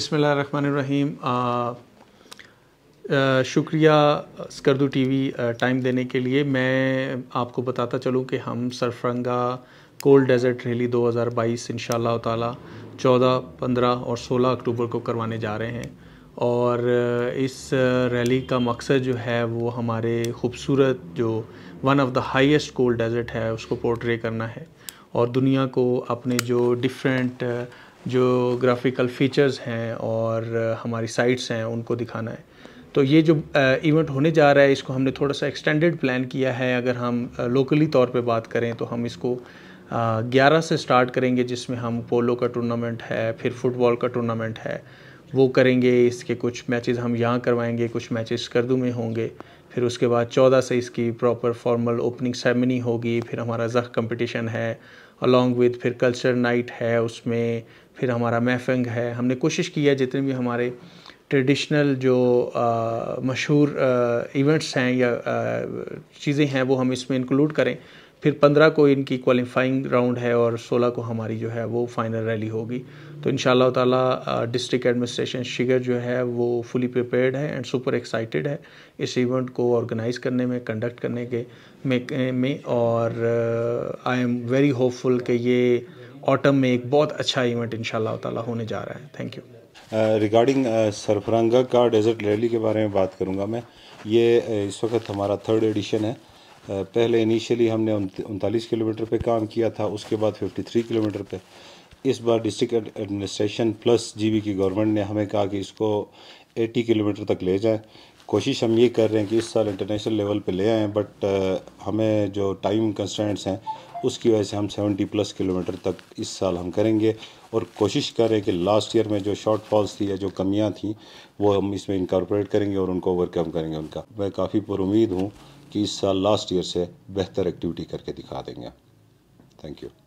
बसमीम शुक्रिया Skardu TV time देने के लिए मैं आपको बताता चलूँ कि हम सरफरंगा कोल्ड डेजर्ट रैली 2022 इंशाल्लाह ताला 14, 15 और 16 अक्टूबर को करवाने जा रहे हैं और इस रैली का मकसद जो है वो हमारे खूबसूरत जो one of the highest cold desert है उसको पोर्ट्रे करना है और दुनिया को अपने जो डिफरेंट जो ग्राफिकल फीचर्स हैं और uh, हमारी साइट्स हैं उनको दिखाना है तो ये जो इवेंट uh, होने जा रहा है इसको हमने थोड़ा सा एक्सटेंडेड प्लान किया है अगर हम लोकली uh, तौर पे बात करें तो हम इसको 11 से स्टार्ट करेंगे जिसमें हम पोलो का टूर्नामेंट है फिर फुटबॉल का टूर्नामेंट है वो करेंगे इसके कुछ मैचेस हम यहाँ करवाएंगे कुछ मैचेस करदू में होंगे फिर उसके बाद चौदह से इसकी प्रॉपर फॉर्मल ओपनिंग सेरेमनी होगी फिर हमारा ज़ख कंपटीशन है अलॉन्ग विद फिर कल्चर नाइट है उसमें फिर हमारा महफंग है हमने कोशिश की है जितने भी हमारे ट्रेडिशनल जो मशहूर इवेंट्स हैं या चीज़ें हैं वो हम इसमें इंक्लूड करें फिर पंद्रह को इनकी क्वालिफाइंग राउंड है और सोलह को हमारी जो है वो फाइनल रैली होगी तो इन ताला डिस्ट्रिक्ट एडमिनिस्ट्रेशन शिगर जो है वो फुली प्रिपेयर्ड है एंड सुपर एक्साइटेड है इस इवेंट को ऑर्गेनाइज करने में कंडक्ट करने के में, में और आई एम वेरी होपफुल कि ये ऑटम में एक बहुत अच्छा इवेंट इन ताला होने जा रहा है थैंक यू रिगार्डिंग सरफरंगा का डेजर्ट रैली के बारे में बात करूँगा मैं ये इस वक्त हमारा थर्ड एडिशन है पहले इनिशियली हमने उनतालीस किलोमीटर पे काम किया था उसके बाद 53 किलोमीटर पे इस बार डिस्ट्रिक्ट एडमिनिस्ट्रेशन प्लस जीबी की गवर्नमेंट ने हमें कहा कि इसको 80 किलोमीटर तक ले जाएं कोशिश हम ये कर रहे हैं कि इस साल इंटरनेशनल लेवल पे ले आएँ बट uh, हमें जो टाइम कंस्टेंट्स हैं उसकी वजह से हम 70 प्लस किलोमीटर तक इस साल हम करेंगे और कोशिश कर रहे हैं कि लास्ट ईयर में जो शॉर्ट फॉल्स थी या जो कमियां थी वो हम इसमें इंकॉर्पोरेट करेंगे और उनको ओवरकम करेंगे उनका मैं काफ़ी पुरुद हूँ कि इस साल लास्ट ईयर से बेहतर एक्टिविटी करके दिखा देंगे थैंक यू